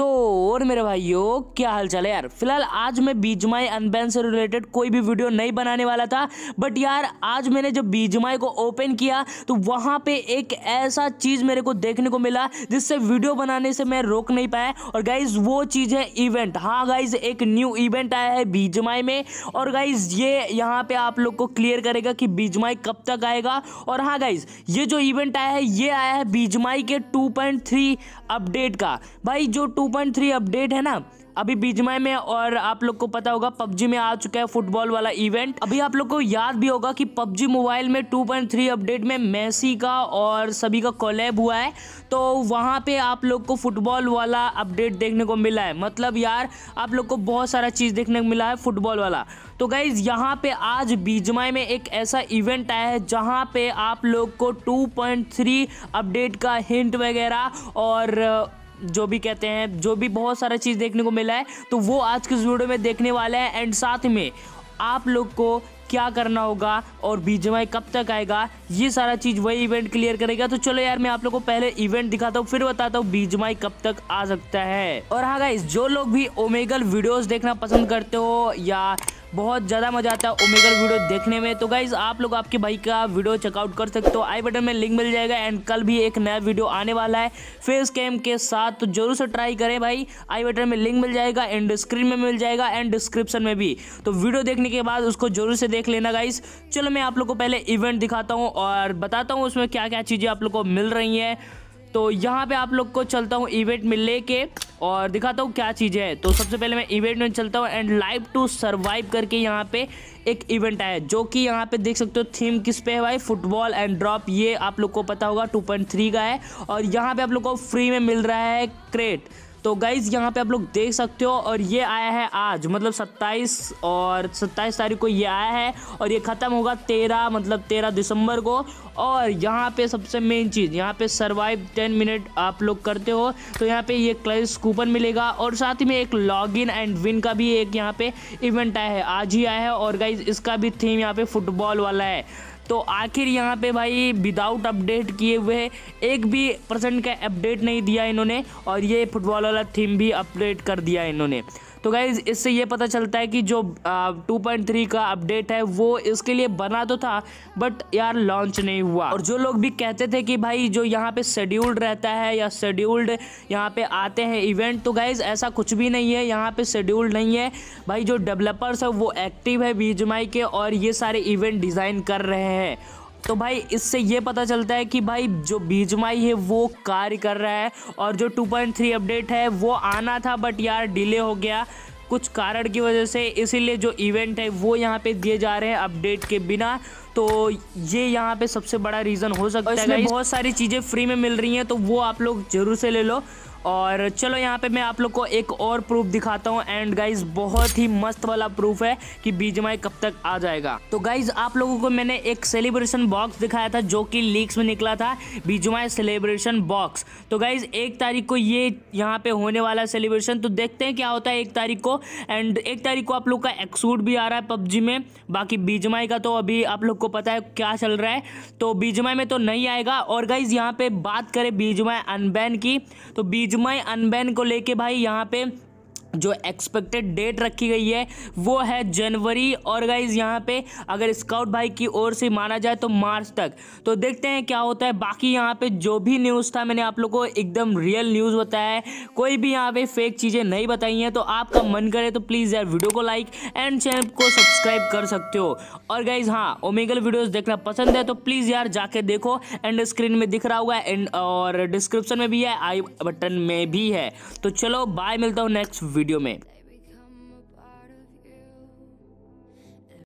No. और मेरे भाइयों क्या हाल चाल है यार फिलहाल आज मैं बीजमाई अनबैन से रिलेटेड कोई भी वीडियो नहीं बनाने वाला था बट यार आज मैंने जब बीजमाई को ओपन किया तो वहाँ पे एक ऐसा चीज़ मेरे को देखने को मिला जिससे वीडियो बनाने से मैं रोक नहीं पाया और गाइज वो चीज़ है इवेंट हाँ गाइज एक न्यू इवेंट आया है बीजमाई में और गाइज ये यहाँ पे आप लोग को क्लियर करेगा कि बीजमाई कब तक आएगा और हाँ गाइज ये जो इवेंट आया है ये आया है बीजमाई के टू अपडेट का भाई जो टू अपडेट है ना अभी बीजमा में और आप लोग को पता होगा पबजी में आ चुका है फुटबॉल वाला इवेंट अभी आप लोग को याद भी होगा कि पबजी मोबाइल में 2.3 अपडेट में मेसी का और सभी का कॉलेब हुआ है तो वहां पे आप लोग को फुटबॉल वाला अपडेट देखने को मिला है मतलब यार आप लोग को बहुत सारा चीज़ देखने को मिला है फुटबॉल वाला तो गाइज यहाँ पे आज बीजमाई में एक ऐसा इवेंट आया है जहाँ पे आप लोग को 2.3 अपडेट का हिंट वगैरह और जो भी कहते हैं जो भी बहुत सारा चीज़ देखने को मिला है तो वो आज के वीडियो में देखने वाला है एंड साथ में आप लोग को क्या करना होगा और बीजेवाई कब तक आएगा ये सारा चीज़ वही इवेंट क्लियर करेगा तो चलो यार मैं आप लोग को पहले इवेंट दिखाता हूँ फिर बताता हूँ बीजेवाई कब तक आ सकता है और हाँ गाइस जो लोग भी ओमेगल वीडियोस देखना पसंद करते हो या बहुत ज़्यादा मजा आता है ओमेगल वीडियो देखने में तो गाइज आप लोग आपके भाई का वीडियो चेकआउट कर सकते हो आई बटन में लिंक मिल जाएगा एंड कल भी एक नया वीडियो आने वाला है फेस कैम के साथ तो जरूर से ट्राई करें भाई आई बटन में लिंक मिल जाएगा एंड स्क्रीन में मिल जाएगा एंड डिस्क्रिप्शन में भी तो वीडियो देखने के बाद उसको जरूर से देख देख लेना गाइस चलो मैं आप लोग को पहले इवेंट दिखाता हूँ और बताता हूँ उसमें क्या क्या चीज़ें आप लोग को मिल रही हैं तो यहाँ पे आप लोग को चलता हूँ इवेंट में लेके और दिखाता हूँ क्या चीज़ है तो सबसे पहले मैं इवेंट में चलता हूँ एंड लाइव टू सर्वाइव करके यहाँ पे एक इवेंट आया जो कि यहाँ पे देख सकते हो थीम किस पे है भाई फुटबॉल एंड ड्रॉप ये आप लोग को पता होगा 2.3 का है और यहाँ पे आप लोग को फ्री में मिल रहा है क्रेट तो गाइज़ यहाँ पे आप लोग देख सकते हो और ये आया है आज मतलब 27 और 27 तारीख को ये आया है और ये ख़त्म होगा 13 मतलब 13 दिसंबर को और यहाँ पे सबसे मेन चीज़ यहाँ पे सर्वाइव 10 मिनट आप लोग करते हो तो यहाँ पे ये क्लाइस कूपन मिलेगा और साथ ही में एक लॉगिन एंड विन का भी एक यहाँ पे इवेंट आया है आज ही आया है और गाइज इसका भी थीम यहाँ पर फुटबॉल वाला है तो आखिर यहाँ पे भाई विदाउट अपडेट किए हुए एक भी परसेंट का अपडेट नहीं दिया इन्होंने और ये फुटबॉल वाला थीम भी अपडेट कर दिया इन्होंने तो गाइज इससे ये पता चलता है कि जो टू पॉइंट थ्री का अपडेट है वो इसके लिए बना तो था बट यार लॉन्च नहीं हुआ और जो लोग भी कहते थे कि भाई जो यहाँ पे शेड्यूल्ड रहता है या शेड्यूल्ड यहाँ पे आते हैं इवेंट तो गाइज ऐसा कुछ भी नहीं है यहाँ पे शेड्यूल्ड नहीं है भाई जो डेवलपर्स है वो एक्टिव है बीजमाई के और ये सारे इवेंट डिज़ाइन कर रहे हैं तो भाई इससे ये पता चलता है कि भाई जो माई है वो कार्य कर रहा है और जो 2.3 अपडेट है वो आना था बट यार डिले हो गया कुछ कारण की वजह से इसीलिए जो इवेंट है वो यहाँ पे दिए जा रहे हैं अपडेट के बिना तो ये यहाँ पे सबसे बड़ा रीज़न हो सकता है बहुत सारी चीज़ें फ्री में मिल रही हैं तो वो आप लोग जरूर से ले लो और चलो यहाँ पे मैं आप लोग को एक और प्रूफ दिखाता हूँ एंड गाइज बहुत ही मस्त वाला प्रूफ है कि बीजमाई कब तक आ जाएगा तो गाइज आप लोगों को मैंने एक सेलिब्रेशन बॉक्स दिखाया था जो कि लीक्स में निकला था बीजमाई सेलिब्रेशन बॉक्स तो गाइज एक तारीख को ये यहाँ पे होने वाला सेलिब्रेशन तो देखते हैं क्या होता है एक तारीख को एंड एक तारीख को आप लोग का एक्सूट भी आ रहा है पबजी में बाकी बीजमाई का तो अभी आप लोग को पता है क्या चल रहा है तो बीजमाई में तो नहीं आएगा और गाइज यहाँ पे बात करें बीजमाई अनबैन की तो बीज इजमय अनबैन को लेके भाई यहाँ पे जो एक्सपेक्टेड डेट रखी गई है वो है जनवरी और गाइज यहाँ पे अगर स्काउट भाई की ओर से माना जाए तो मार्च तक तो देखते हैं क्या होता है बाकी यहाँ पे जो भी न्यूज़ था मैंने आप लोग को एकदम रियल न्यूज़ बताया है कोई भी यहाँ पे फेक चीज़ें नहीं बताई हैं तो आपका मन करे तो प्लीज़ यार वीडियो को लाइक एंड चैनल को सब्सक्राइब कर सकते हो और गाइज हाँ ओमेगल वीडियोज देखना पसंद है तो प्लीज़ यार जाके देखो एंड स्क्रीन में दिख रहा हुआ है और डिस्क्रिप्शन में भी है आई बटन में भी है तो चलो बाय मिलता हूँ नेक्स्ट वीडियो में